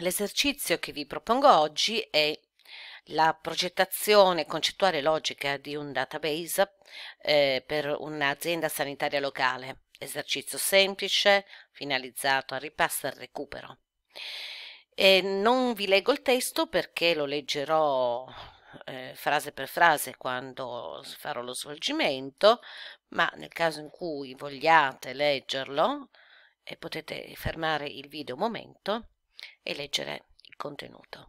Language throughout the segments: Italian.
L'esercizio che vi propongo oggi è la progettazione concettuale logica di un database eh, per un'azienda sanitaria locale, esercizio semplice, finalizzato al ripasso e al recupero. E non vi leggo il testo perché lo leggerò eh, frase per frase quando farò lo svolgimento, ma nel caso in cui vogliate leggerlo e eh, potete fermare il video un momento e leggere il contenuto.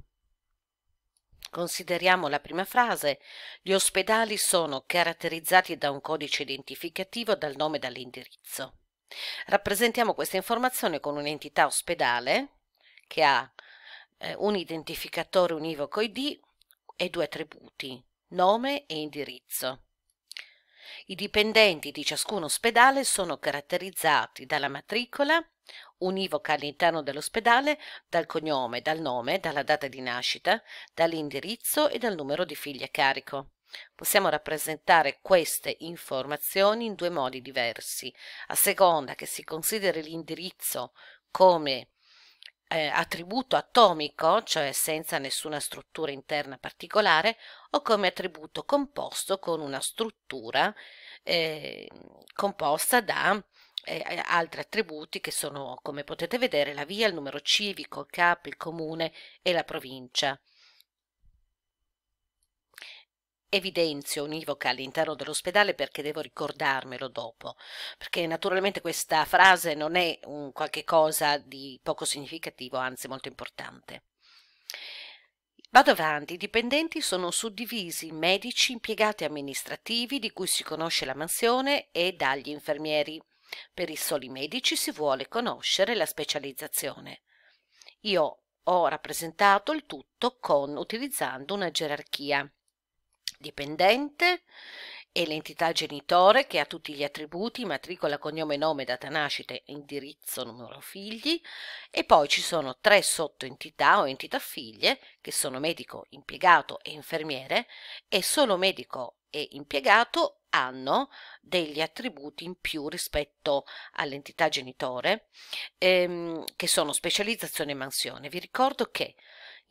Consideriamo la prima frase. Gli ospedali sono caratterizzati da un codice identificativo dal nome e dall'indirizzo. Rappresentiamo questa informazione con un'entità ospedale che ha eh, un identificatore univoco ID e due attributi, nome e indirizzo. I dipendenti di ciascun ospedale sono caratterizzati dalla matricola univoca all'interno dell'ospedale dal cognome, dal nome, dalla data di nascita, dall'indirizzo e dal numero di figli a carico. Possiamo rappresentare queste informazioni in due modi diversi, a seconda che si consideri l'indirizzo come eh, attributo atomico, cioè senza nessuna struttura interna particolare, o come attributo composto con una struttura eh, composta da eh, altri attributi che sono, come potete vedere, la via, il numero civico, il CAP, il comune e la provincia. Evidenzio univoca all'interno dell'ospedale perché devo ricordarmelo dopo, perché naturalmente questa frase non è un qualche cosa di poco significativo, anzi molto importante. Vado avanti, i dipendenti sono suddivisi in medici, impiegati amministrativi di cui si conosce la mansione e dagli infermieri. Per i soli medici si vuole conoscere la specializzazione. Io ho rappresentato il tutto con, utilizzando una gerarchia dipendente e l'entità genitore che ha tutti gli attributi, matricola, cognome, nome, data nascita, indirizzo, numero figli e poi ci sono tre sottoentità o entità figlie che sono medico, impiegato e infermiere e solo medico e impiegato hanno degli attributi in più rispetto all'entità genitore ehm, che sono specializzazione e mansione. Vi ricordo che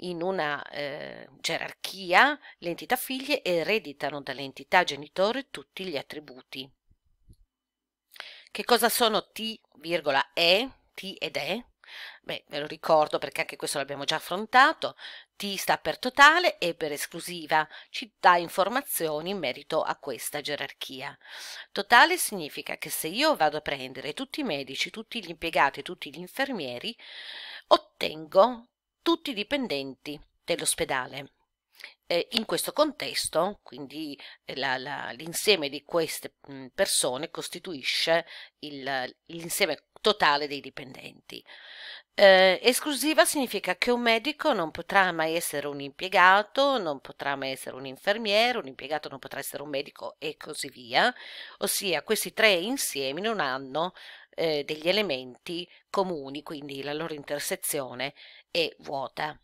in una eh, gerarchia le entità figlie ereditano dall'entità genitore tutti gli attributi. Che cosa sono T, E, T ed E? Beh, ve lo ricordo perché anche questo l'abbiamo già affrontato. T sta per totale e per esclusiva, ci dà informazioni in merito a questa gerarchia. Totale significa che se io vado a prendere tutti i medici, tutti gli impiegati, tutti gli infermieri, ottengo tutti i dipendenti dell'ospedale. Eh, in questo contesto, quindi eh, l'insieme di queste persone costituisce l'insieme totale dei dipendenti. Eh, esclusiva significa che un medico non potrà mai essere un impiegato, non potrà mai essere un infermiere, un impiegato non potrà essere un medico e così via, ossia questi tre insieme non hanno eh, degli elementi comuni, quindi la loro intersezione è vuota.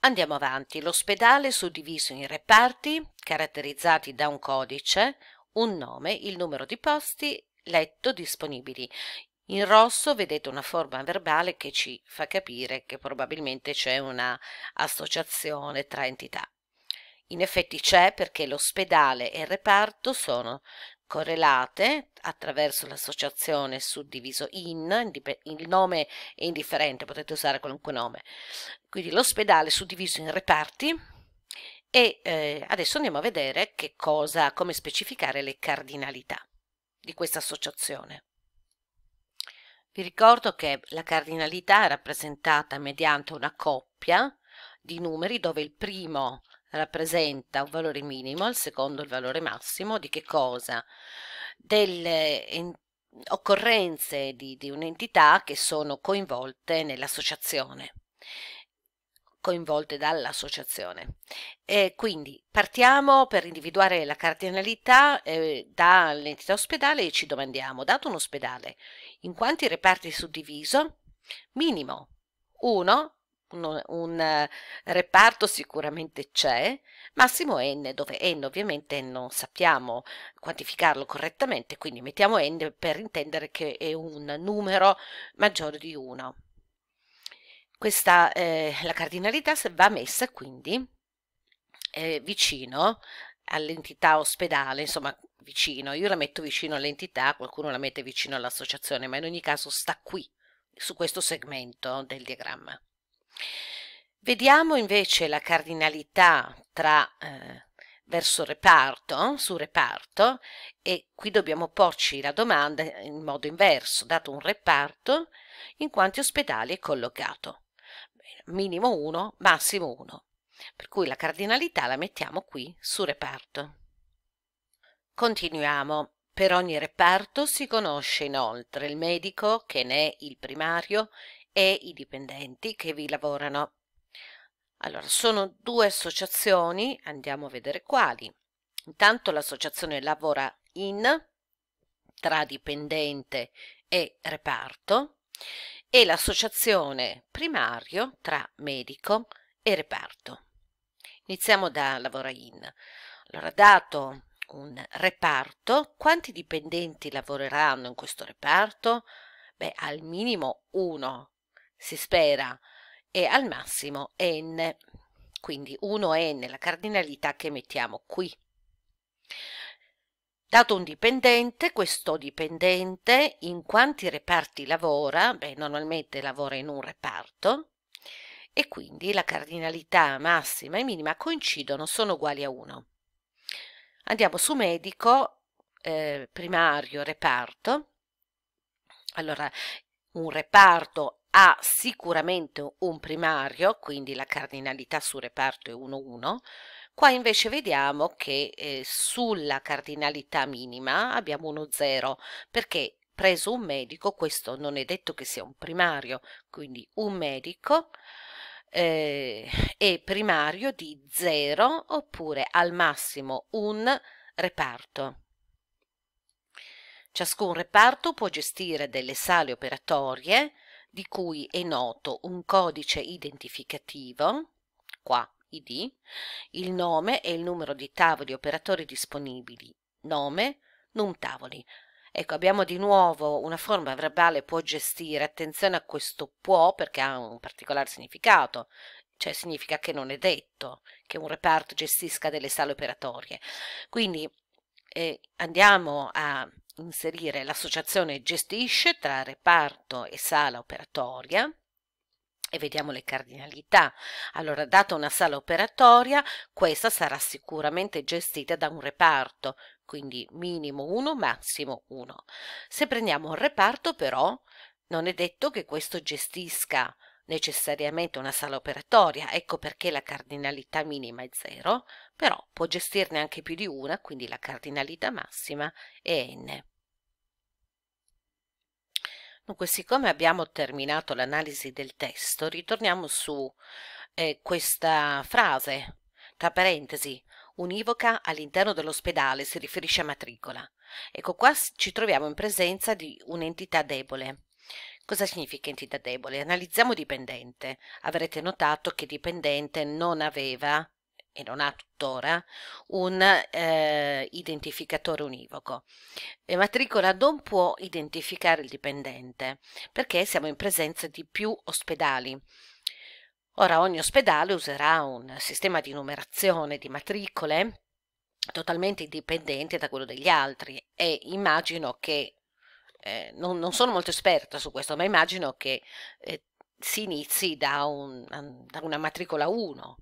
Andiamo avanti, l'ospedale è suddiviso in reparti caratterizzati da un codice, un nome, il numero di posti, letto disponibili. In rosso vedete una forma verbale che ci fa capire che probabilmente c'è una associazione tra entità. In effetti c'è perché l'ospedale e il reparto sono correlate attraverso l'associazione suddiviso in, il nome è indifferente, potete usare qualunque nome. Quindi l'ospedale suddiviso in reparti e eh, adesso andiamo a vedere che cosa, come specificare le cardinalità di questa associazione. Vi ricordo che la cardinalità è rappresentata mediante una coppia di numeri dove il primo rappresenta un valore minimo, il secondo il valore massimo, di che cosa? Delle occorrenze di, di un'entità che sono coinvolte nell'associazione coinvolte dall'associazione. E quindi partiamo per individuare la cardinalità eh, dall'entità ospedale e ci domandiamo, dato un ospedale, in quanti reparti suddiviso? Minimo. Uno, un, un eh, reparto sicuramente c'è, massimo n, dove n ovviamente non sappiamo quantificarlo correttamente, quindi mettiamo n per intendere che è un numero maggiore di 1. Questa, eh, la cardinalità va messa quindi eh, vicino all'entità ospedale, insomma vicino, io la metto vicino all'entità, qualcuno la mette vicino all'associazione, ma in ogni caso sta qui, su questo segmento del diagramma. Vediamo invece la cardinalità tra eh, verso reparto, su reparto, e qui dobbiamo porci la domanda in modo inverso, dato un reparto, in quanti ospedali è collocato? Minimo 1, massimo 1. Per cui la cardinalità la mettiamo qui su reparto. Continuiamo. Per ogni reparto si conosce inoltre il medico che ne è il primario e i dipendenti che vi lavorano. Allora, sono due associazioni, andiamo a vedere quali. Intanto l'associazione lavora in tra dipendente e reparto e l'associazione primario tra medico e reparto. Iniziamo da lavora in. Allora, dato un reparto, quanti dipendenti lavoreranno in questo reparto? Beh, al minimo uno, si spera, e al massimo n. Quindi 1n, la cardinalità che mettiamo qui. Dato un dipendente, questo dipendente in quanti reparti lavora? Beh, normalmente lavora in un reparto e quindi la cardinalità massima e minima coincidono, sono uguali a 1. Andiamo su medico, eh, primario, reparto. Allora, un reparto ha sicuramente un primario, quindi la cardinalità sul reparto è 1-1. Qua invece vediamo che eh, sulla cardinalità minima abbiamo 1 0, perché preso un medico, questo non è detto che sia un primario, quindi un medico, eh, e primario di 0 oppure al massimo un reparto. Ciascun reparto può gestire delle sale operatorie di cui è noto un codice identificativo, qua ID, il nome e il numero di tavoli operatori disponibili, nome, num tavoli, Ecco, abbiamo di nuovo una forma verbale può gestire, attenzione a questo può perché ha un particolare significato, cioè significa che non è detto che un reparto gestisca delle sale operatorie. Quindi eh, andiamo a inserire l'associazione gestisce tra reparto e sala operatoria e vediamo le cardinalità. Allora, data una sala operatoria, questa sarà sicuramente gestita da un reparto, quindi minimo 1, massimo 1. Se prendiamo un reparto però non è detto che questo gestisca necessariamente una sala operatoria, ecco perché la cardinalità minima è 0, però può gestirne anche più di una, quindi la cardinalità massima è n. Dunque, siccome abbiamo terminato l'analisi del testo, ritorniamo su eh, questa frase, tra parentesi, univoca all'interno dell'ospedale si riferisce a matricola. Ecco qua ci troviamo in presenza di un'entità debole. Cosa significa entità debole? Analizziamo dipendente. Avrete notato che dipendente non aveva e non ha tuttora un eh, identificatore univoco. E matricola non può identificare il dipendente perché siamo in presenza di più ospedali Ora ogni ospedale userà un sistema di numerazione di matricole totalmente indipendente da quello degli altri e immagino che, eh, non, non, sono molto esperta su questo, ma immagino che eh, si inizi da, un, da una matricola 1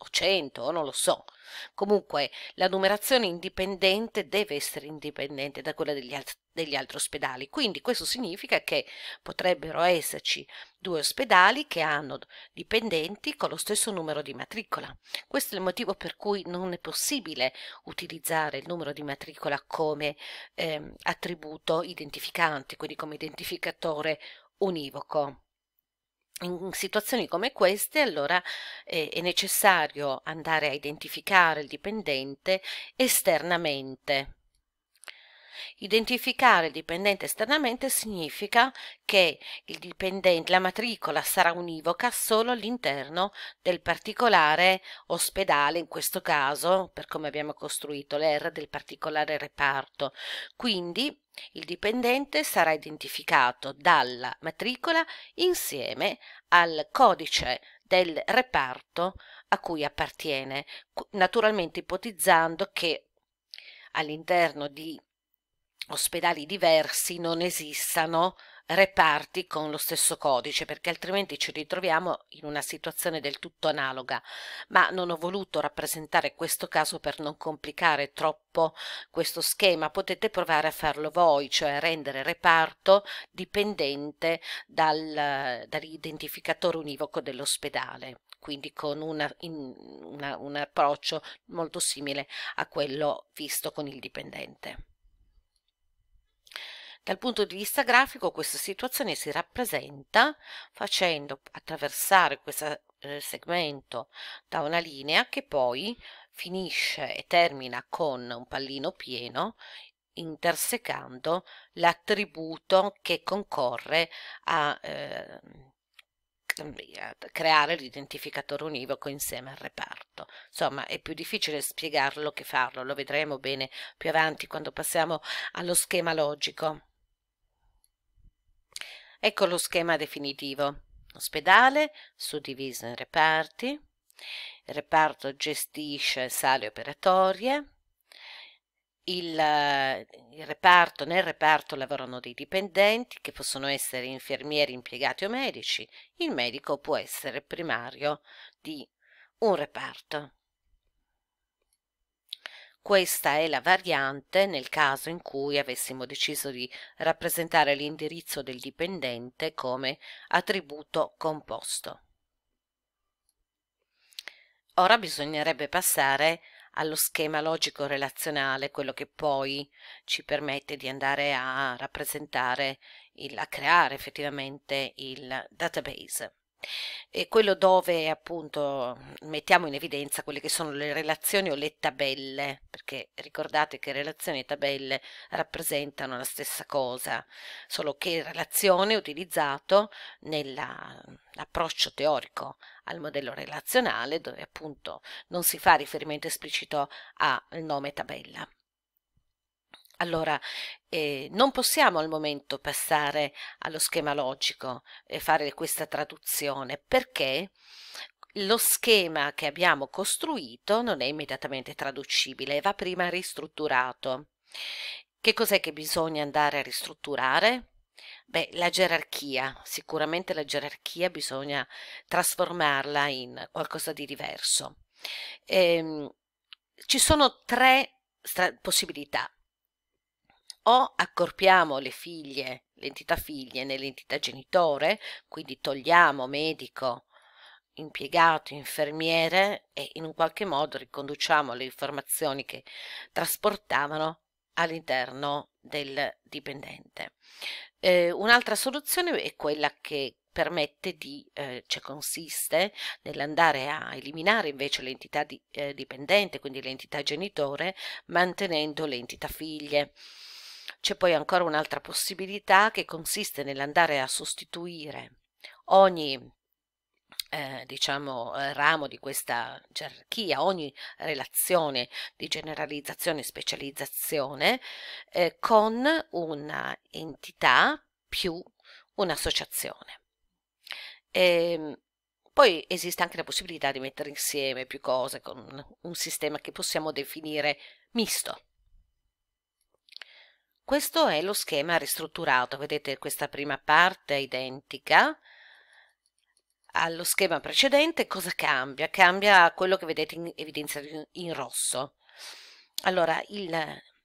o 100 o non lo so. Comunque la numerazione indipendente deve essere indipendente da quella degli, altri degli altri ospedali. Quindi questo significa che potrebbero esserci due ospedali che hanno dipendenti con lo stesso numero di matricola. Questo è il motivo per cui non è possibile utilizzare il numero di matricola come eh, attributo identificante, quindi come identificatore univoco. In situazioni come queste, allora eh, è necessario andare a identificare il dipendente esternamente Identificare il dipendente esternamente significa che la matricola sarà univoca solo all'interno del particolare ospedale, in questo caso, per come abbiamo costruito l'R del particolare reparto. Quindi il dipendente sarà identificato dalla matricola insieme al codice del reparto a cui appartiene, naturalmente ipotizzando che all'interno di ospedali diversi non esistano reparti con lo stesso codice perché altrimenti ci ritroviamo in una situazione del tutto analoga ma non ho voluto rappresentare questo caso per non complicare troppo questo schema potete provare a farlo voi cioè rendere reparto dipendente dal, dall'identificatore univoco dell'ospedale quindi con una, in, una, un approccio molto simile a quello visto con il dipendente dal punto di vista grafico questa situazione si rappresenta facendo attraversare questo eh, segmento da una linea che poi finisce e termina con un pallino pieno intersecando l'attributo che concorre a, eh, a creare l'identificatore univoco insieme al reparto. Insomma, è più difficile spiegarlo che farlo, lo vedremo bene più avanti quando passiamo allo schema logico. Ecco lo schema definitivo. Ospedale, suddiviso in reparti, il reparto gestisce sale operatorie, il, il reparto, nel reparto lavorano dei dipendenti che possono essere infermieri, impiegati o medici, il medico può essere primario di un reparto. Questa è la variante nel caso in cui avessimo deciso di rappresentare l'indirizzo del dipendente come attributo composto. Ora bisognerebbe passare allo schema logico relazionale, quello che poi ci permette di andare a rappresentare, il, a creare effettivamente il database e quello dove appunto mettiamo in evidenza quelle che sono le relazioni o le tabelle, perché ricordate che relazioni e tabelle rappresentano la stessa cosa, solo che relazione è utilizzato nell'approccio teorico al modello relazionale, dove appunto non si fa riferimento esplicito al nome tabella. Allora, eh, non possiamo al momento passare allo schema logico e fare questa traduzione perché lo schema che abbiamo costruito non è immediatamente traducibile, va prima ristrutturato. Che cos'è che bisogna andare a ristrutturare? Beh, la gerarchia, sicuramente la gerarchia bisogna trasformarla in qualcosa di diverso. Ehm, ci sono tre possibilità o accorpiamo le figlie, l'entità figlie nell'entità genitore, quindi togliamo medico, impiegato, infermiere e in un qualche modo riconduciamo le informazioni che trasportavano all'interno del dipendente. Eh, un'altra soluzione è quella che permette di, eh, cioè consiste nell'andare a eliminare invece l'entità di, eh, dipendente, quindi l'entità genitore, mantenendo l'entità figlie. C'è poi ancora un'altra possibilità che consiste nell'andare a sostituire ogni eh, diciamo eh, ramo di questa gerarchia, ogni relazione di generalizzazione e specializzazione eh, con un'entità più un'associazione. E, ehm, poi esiste anche la possibilità di mettere insieme più cose con un sistema che possiamo definire misto questo è lo schema ristrutturato, vedete questa prima parte è identica allo schema precedente, cosa cambia? Cambia quello che vedete in, evidenziato in, in rosso. Allora, il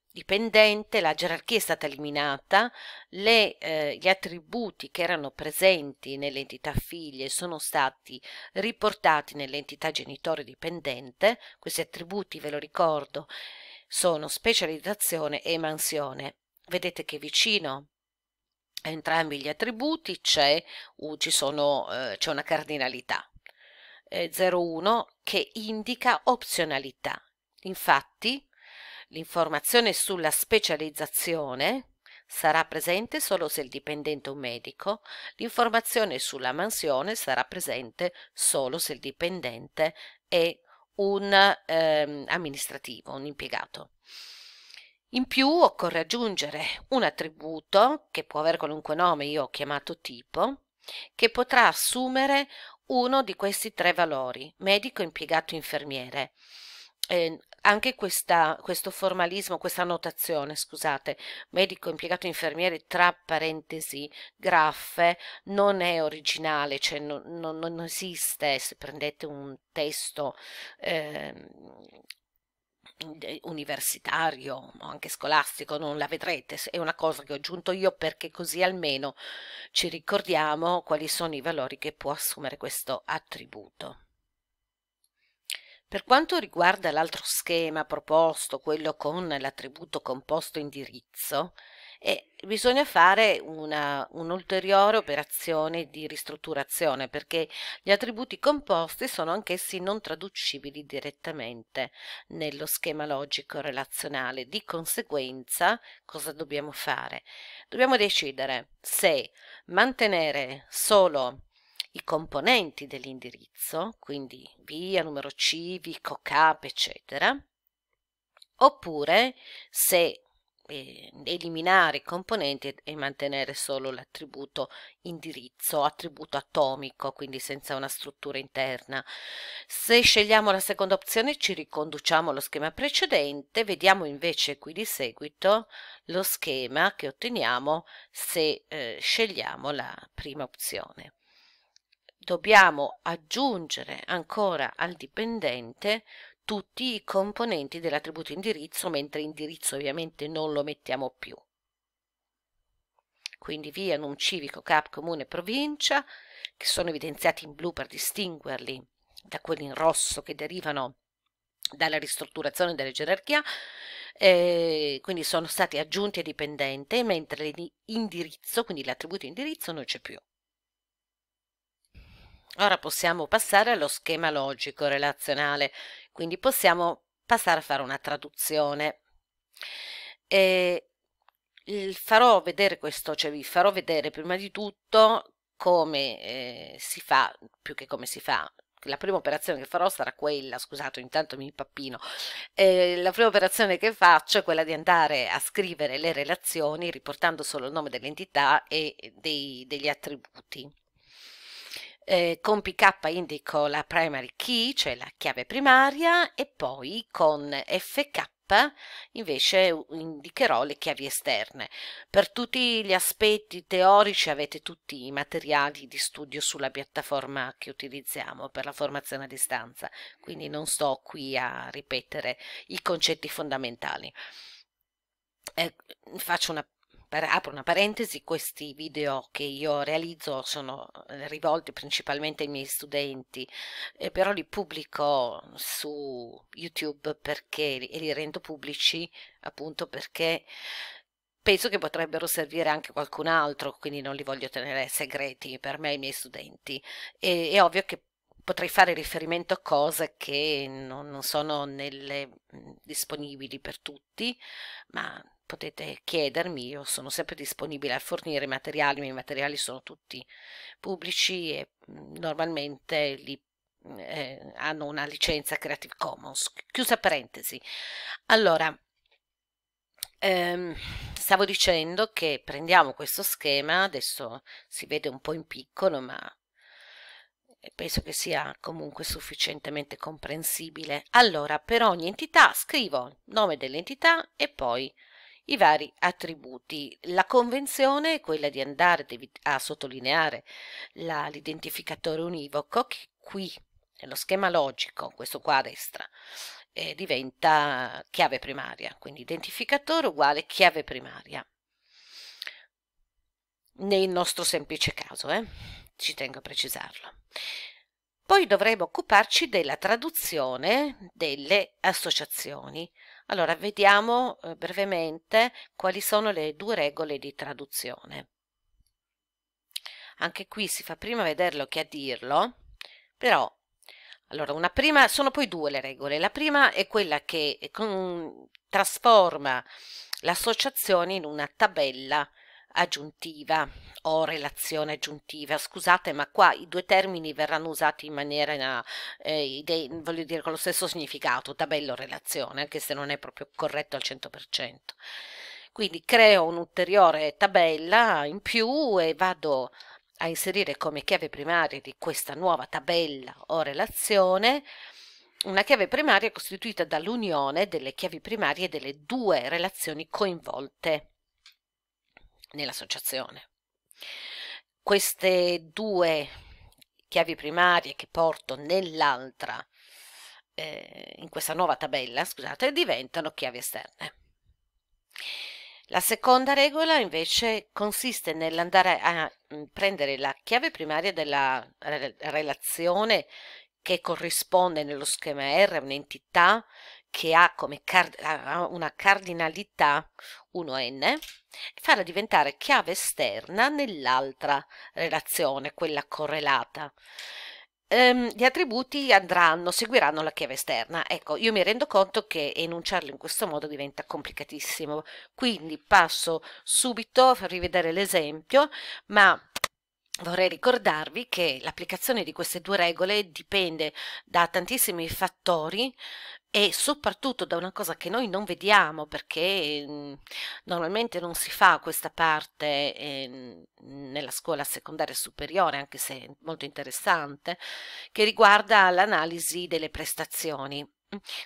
dipendente, la gerarchia è stata eliminata, le, eh, gli attributi che erano presenti nell'entità figlie sono stati riportati nell'entità genitore dipendente, questi attributi ve lo ricordo sono specializzazione e mansione vedete che vicino a entrambi gli attributi c'è, uh, eh, c'è una cardinalità eh, 01 che indica opzionalità. Infatti l'informazione sulla specializzazione sarà presente solo se il dipendente è un medico, l'informazione sulla mansione sarà presente solo se il dipendente è un eh, amministrativo, un impiegato. In più occorre aggiungere un attributo, che può avere qualunque nome, io ho chiamato tipo, che potrà assumere uno di questi tre valori, medico, impiegato, infermiere. Eh, anche questa, questo formalismo, questa notazione, scusate, medico, impiegato, infermiere, tra parentesi, graffe, non è originale, cioè non, non, non esiste, se prendete un testo eh, universitario o anche scolastico, non la vedrete, è una cosa che ho aggiunto io perché così almeno ci ricordiamo quali sono i valori che può assumere questo attributo. Per quanto riguarda l'altro schema proposto, quello con l'attributo composto indirizzo, e bisogna fare una, un'ulteriore operazione di ristrutturazione perché gli attributi composti sono anch'essi non traducibili direttamente nello schema logico relazionale. Di conseguenza, cosa dobbiamo fare? Dobbiamo decidere se mantenere solo i componenti dell'indirizzo, quindi via, numero civico, cap, eccetera, oppure se eh, eliminare i componenti e mantenere solo l'attributo indirizzo, attributo atomico, quindi senza una struttura interna. Se scegliamo la seconda opzione ci riconduciamo allo schema precedente, vediamo invece qui di seguito lo schema che otteniamo se eh, scegliamo la prima opzione. Dobbiamo aggiungere ancora al dipendente tutti i componenti dell'attributo indirizzo, mentre indirizzo ovviamente non lo mettiamo più. Quindi via, num civico, cap, comune, provincia, che sono evidenziati in blu per distinguerli da quelli in rosso che derivano dalla ristrutturazione della gerarchia, eh, quindi sono stati aggiunti a dipendente, mentre l'indirizzo, quindi l'attributo indirizzo, non c'è più. Ora possiamo passare allo schema logico relazionale quindi possiamo passare a fare una traduzione. E farò vedere questo, cioè vi farò vedere prima di tutto come eh, si fa, più che come si fa, la prima operazione che farò sarà quella, scusate, intanto mi pappino, eh, la prima operazione che faccio è quella di andare a scrivere le relazioni riportando solo il nome dell'entità e dei, degli attributi eh, con pk indico la primary key, cioè la chiave primaria, e poi con fk invece indicherò le chiavi esterne. Per tutti gli aspetti teorici avete tutti i materiali di studio sulla piattaforma che utilizziamo per la formazione a distanza, quindi non sto qui a ripetere i concetti fondamentali. Eh, faccio una apro una parentesi, questi video che io realizzo sono eh, rivolti principalmente ai miei studenti, eh, però li pubblico su YouTube perché, e li rendo pubblici appunto perché penso che potrebbero servire anche qualcun altro, quindi non li voglio tenere segreti per me e i miei studenti. E, è ovvio che potrei fare riferimento a cose che non, non sono nelle, mm, disponibili per tutti, ma potete chiedermi, io sono sempre disponibile a fornire materiali, i miei materiali sono tutti pubblici e mhmm, normalmente li mhmm, eh, hanno una licenza Creative Commons. Chiusa parentesi. Allora, ehm, stavo dicendo che prendiamo questo schema, adesso si vede un po' in piccolo, ma eh, penso che sia comunque sufficientemente comprensibile. Allora, per ogni entità scrivo nome dell'entità e poi i vari attributi. La convenzione è quella di andare a sottolineare la, l'identificatore univoco che qui nello schema logico, questo qua a destra, eh, diventa chiave primaria, quindi identificatore uguale chiave primaria. Nel nostro semplice caso, eh? ci tengo a precisarlo. Poi dovremo occuparci della traduzione delle associazioni. Allora, vediamo eh, brevemente quali sono le due regole di traduzione. Anche qui si fa prima a vederlo che a dirlo, però allora, una prima, sono poi due le regole. La prima è quella che eh, con, trasforma l'associazione in una tabella aggiuntiva o relazione aggiuntiva. Scusate, ma qua i due termini verranno usati in maniera, eh, idei, voglio dire, con lo stesso significato, tabello relazione, anche se non è proprio corretto al 100%. Quindi creo un'ulteriore tabella in più e vado a inserire come chiave primaria di questa nuova tabella o relazione una chiave primaria costituita dall'unione delle chiavi primarie delle due relazioni coinvolte nell'associazione. Queste due chiavi primarie che porto nell'altra, eh, in questa nuova tabella, scusate, diventano chiavi esterne. La seconda regola invece consiste nell'andare a mm, prendere la chiave primaria della relazione che corrisponde nello schema R un'entità che ha come car- una cardinalità 1n, farla diventare chiave esterna nell'altra relazione, quella correlata. Ehm, gli attributi andranno, seguiranno la chiave esterna. Ecco, io mi rendo conto che enunciarlo in questo modo diventa complicatissimo, quindi passo subito a rivedere l'esempio, ma Vorrei ricordarvi che l'applicazione di queste due regole dipende da tantissimi fattori e soprattutto da una cosa che noi non vediamo perché mh, mm, normalmente non si fa questa parte eh, nella scuola secondaria superiore, anche se molto interessante, che riguarda l'analisi delle prestazioni.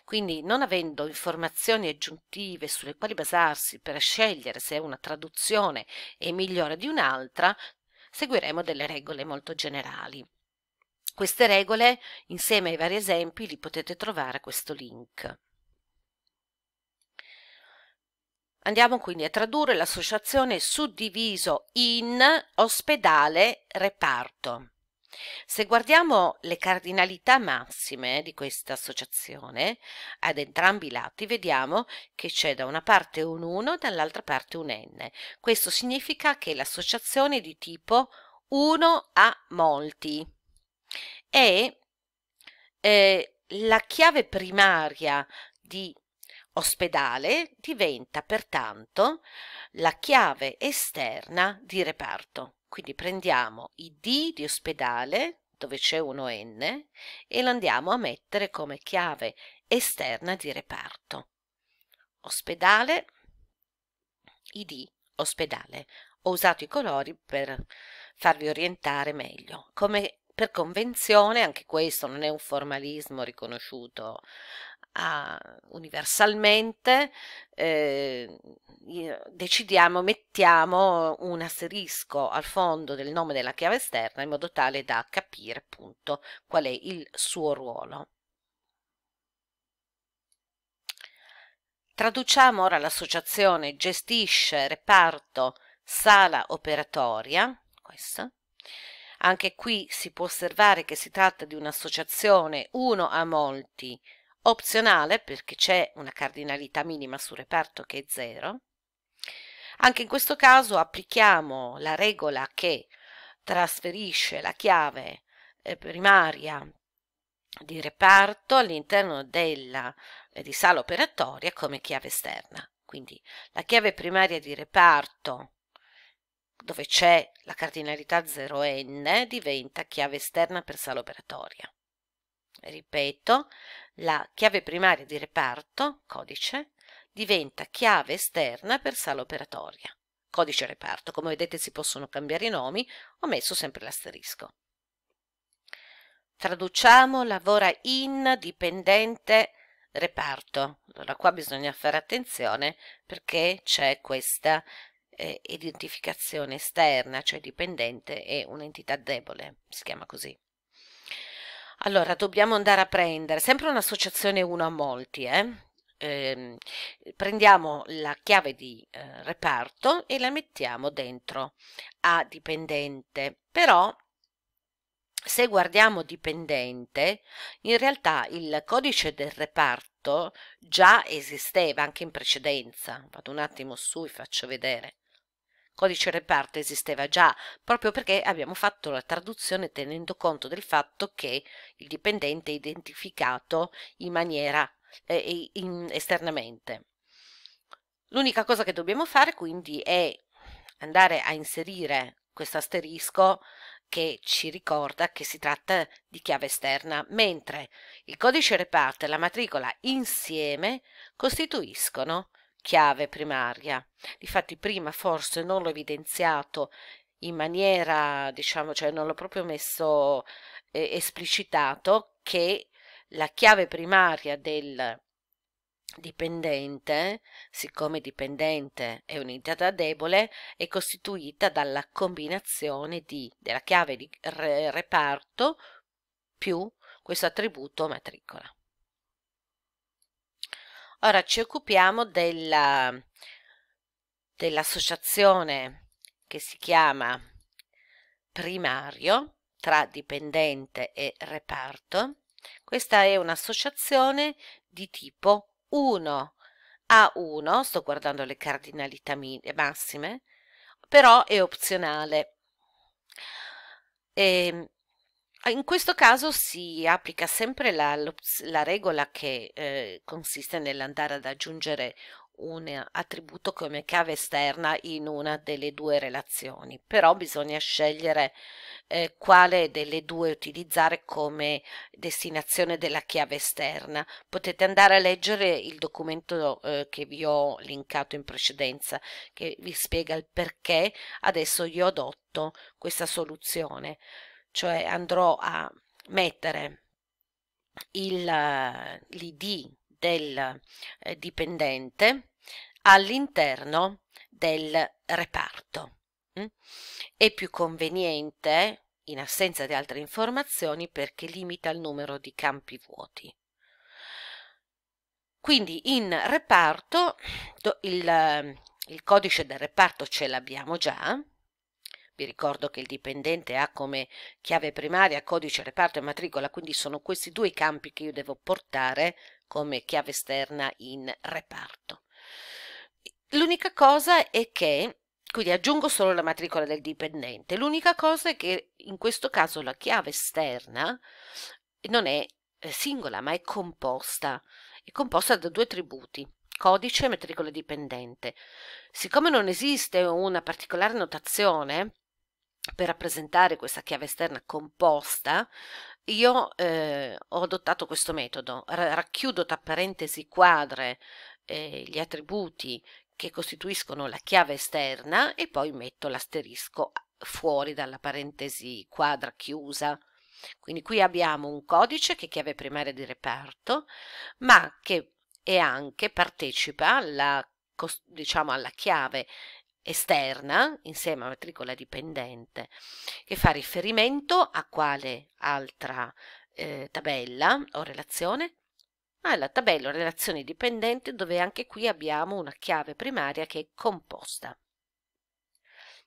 Quindi non avendo informazioni aggiuntive sulle quali basarsi per scegliere se una traduzione è migliore di un'altra, seguiremo delle regole molto generali. Queste regole, insieme ai vari esempi, li potete trovare a questo link. Andiamo quindi a tradurre l'associazione suddiviso in ospedale reparto. Se guardiamo le cardinalità massime di questa associazione, ad entrambi i lati vediamo che c'è da una parte un 1 e dall'altra parte un n. Questo significa che l'associazione è di tipo 1 a molti e eh, la chiave primaria di ospedale diventa pertanto la chiave esterna di reparto. Quindi prendiamo i D di ospedale, dove c'è uno N, e lo andiamo a mettere come chiave esterna di reparto. Ospedale, ID, ospedale. Ho usato i colori per farvi orientare meglio. Come per convenzione, anche questo non è un formalismo riconosciuto a, universalmente, eh, decidiamo, mettiamo un asterisco al fondo del nome della chiave esterna in modo tale da capire appunto qual è il suo ruolo. Traduciamo ora l'associazione gestisce reparto sala operatoria, questa, anche qui si può osservare che si tratta di un'associazione uno a molti, opzionale perché c'è una cardinalità minima sul reparto che è zero. Anche in questo caso applichiamo la regola che trasferisce la chiave eh, primaria di reparto all'interno della, eh, di sala operatoria come chiave esterna. Quindi la chiave primaria di reparto dove c'è la cardinalità 0n diventa chiave esterna per sala operatoria. Ripeto, la chiave primaria di reparto, codice, diventa chiave esterna per sala operatoria. Codice reparto, come vedete si possono cambiare i nomi, ho messo sempre l'asterisco. Traduciamo lavora in dipendente reparto. Allora qua bisogna fare attenzione perché c'è questa eh, identificazione esterna, cioè dipendente, è un'entità debole, si chiama così. Allora, dobbiamo andare a prendere sempre un'associazione uno a molti, eh? Eh, prendiamo la chiave di eh, reparto e la mettiamo dentro a dipendente però se guardiamo dipendente in realtà il codice del reparto già esisteva anche in precedenza vado un attimo su e faccio vedere codice reparto esisteva già, proprio perché abbiamo fatto la traduzione tenendo conto del fatto che il dipendente è identificato in maniera eh, in, esternamente. L'unica cosa che dobbiamo fare quindi è andare a inserire questo asterisco che ci ricorda che si tratta di chiave esterna, mentre il codice reparto e la matricola insieme costituiscono chiave primaria. Difatti prima forse non l'ho evidenziato in maniera, diciamo, cioè non l'ho proprio messo eh, esplicitato che la chiave primaria del dipendente, siccome dipendente è un'entità debole, è costituita dalla combinazione di, della chiave di reparto più questo attributo matricola. Ora ci occupiamo della, dell'associazione che si chiama primario tra dipendente e reparto. Questa è un'associazione di tipo 1 a 1, sto guardando le cardinalità massime, però è opzionale. E ehm, Ah, in questo caso si applica sempre la, la regola che eh, consiste nell'andare ad aggiungere un attributo come chiave esterna in una delle due relazioni, però bisogna scegliere eh, quale delle due utilizzare come destinazione della chiave esterna. Potete andare a leggere il documento eh, che vi ho linkato in precedenza, che vi spiega il perché adesso io adotto questa soluzione cioè andrò a mettere il, l'id del eh, dipendente all'interno del reparto. Mm? È più conveniente in assenza di altre informazioni perché limita il numero di campi vuoti. Quindi in reparto il, il codice del reparto ce l'abbiamo già, vi ricordo che il dipendente ha come chiave primaria codice reparto e matricola, quindi sono questi due campi che io devo portare come chiave esterna in reparto. L'unica cosa è che, quindi aggiungo solo la matricola del dipendente, l'unica cosa è che in questo caso la chiave esterna non è eh, singola ma è composta, è composta da due attributi, codice e matricola dipendente. Siccome non esiste una particolare notazione per rappresentare questa chiave esterna composta, io eh, ho adottato questo metodo. R racchiudo tra parentesi quadre eh, gli attributi che costituiscono la chiave esterna e poi metto l'asterisco fuori dalla parentesi quadra chiusa. Quindi qui abbiamo un codice che è chiave primaria di reparto, ma che è anche partecipa alla, diciamo, alla chiave esterna, insieme a matricola dipendente, che fa riferimento a quale altra eh, tabella o relazione? Alla tabella o relazione dipendente dove anche qui abbiamo una chiave primaria che è composta.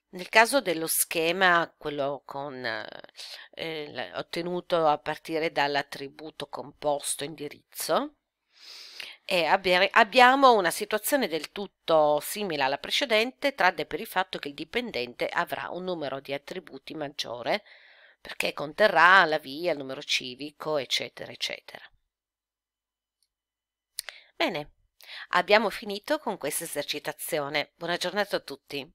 Nel caso dello schema, quello con, eh, ottenuto a partire dall'attributo composto indirizzo, e abbiamo una situazione del tutto simile alla precedente, tranne per il fatto che il dipendente avrà un numero di attributi maggiore perché conterrà la via, il numero civico, eccetera, eccetera. Bene, abbiamo finito con questa esercitazione. Buona giornata a tutti.